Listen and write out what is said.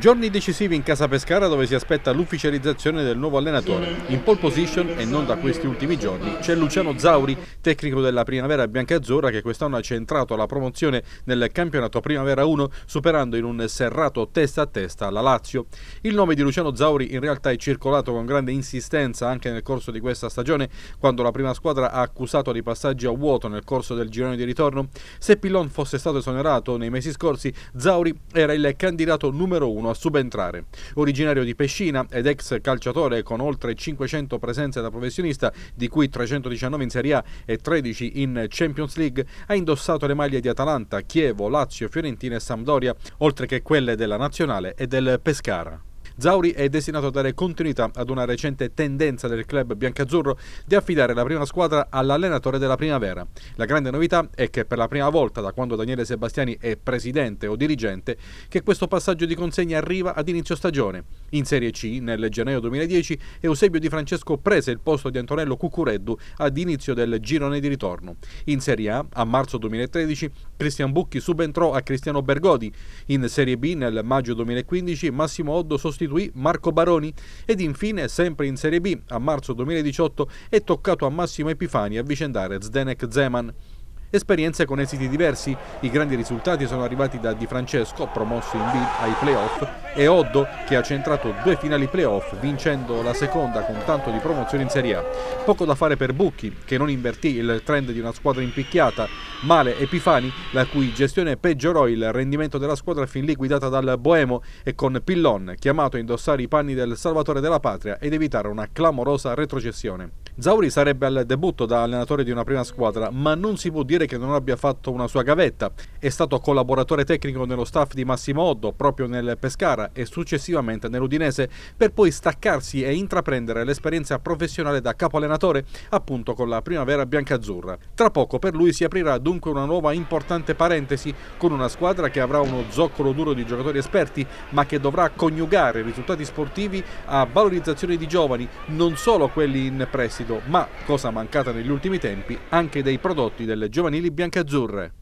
Giorni decisivi in casa Pescara dove si aspetta l'ufficializzazione del nuovo allenatore. In pole position e non da questi ultimi giorni c'è Luciano Zauri, tecnico della Primavera Biancazzurra che quest'anno ha centrato la promozione nel campionato Primavera 1 superando in un serrato testa a testa la Lazio. Il nome di Luciano Zauri in realtà è circolato con grande insistenza anche nel corso di questa stagione quando la prima squadra ha accusato di passaggi a vuoto nel corso del girone di ritorno. Se Pillon fosse stato esonerato nei mesi scorsi, Zauri era il candidato numero uno a subentrare. Originario di Pescina ed ex calciatore con oltre 500 presenze da professionista, di cui 319 in Serie A e 13 in Champions League, ha indossato le maglie di Atalanta, Chievo, Lazio, Fiorentina e Sampdoria, oltre che quelle della Nazionale e del Pescara. Zauri è destinato a dare continuità ad una recente tendenza del club biancazzurro di affidare la prima squadra all'allenatore della primavera. La grande novità è che per la prima volta da quando Daniele Sebastiani è presidente o dirigente che questo passaggio di consegna arriva ad inizio stagione. In Serie C, nel gennaio 2010, Eusebio Di Francesco prese il posto di Antonello Cucureddu ad inizio del girone di ritorno. In Serie A, a marzo 2013, Cristian Bucchi subentrò a Cristiano Bergodi. In Serie B, nel maggio 2015, Massimo Oddo sostituì sostituì Marco Baroni ed infine, sempre in Serie B, a marzo 2018 è toccato a Massimo Epifani avvicendare Zdenek Zeman esperienze con esiti diversi. I grandi risultati sono arrivati da Di Francesco, promosso in B ai playoff, e Oddo, che ha centrato due finali playoff, vincendo la seconda con tanto di promozione in Serie A. Poco da fare per Bucchi, che non invertì il trend di una squadra impicchiata, male Epifani, la cui gestione peggiorò il rendimento della squadra fin lì guidata dal Boemo, e con Pillon, chiamato a indossare i panni del Salvatore della Patria ed evitare una clamorosa retrocessione. Zauri sarebbe al debutto da allenatore di una prima squadra, ma non si può dire che non abbia fatto una sua gavetta. È stato collaboratore tecnico nello staff di Massimo Oddo, proprio nel Pescara e successivamente nell'Udinese, per poi staccarsi e intraprendere l'esperienza professionale da capo allenatore, appunto con la primavera biancazzurra. Tra poco per lui si aprirà dunque una nuova importante parentesi con una squadra che avrà uno zoccolo duro di giocatori esperti, ma che dovrà coniugare risultati sportivi a valorizzazione di giovani, non solo quelli in prestito, ma, cosa mancata negli ultimi tempi, anche dei prodotti delle giovanili biancazzurre.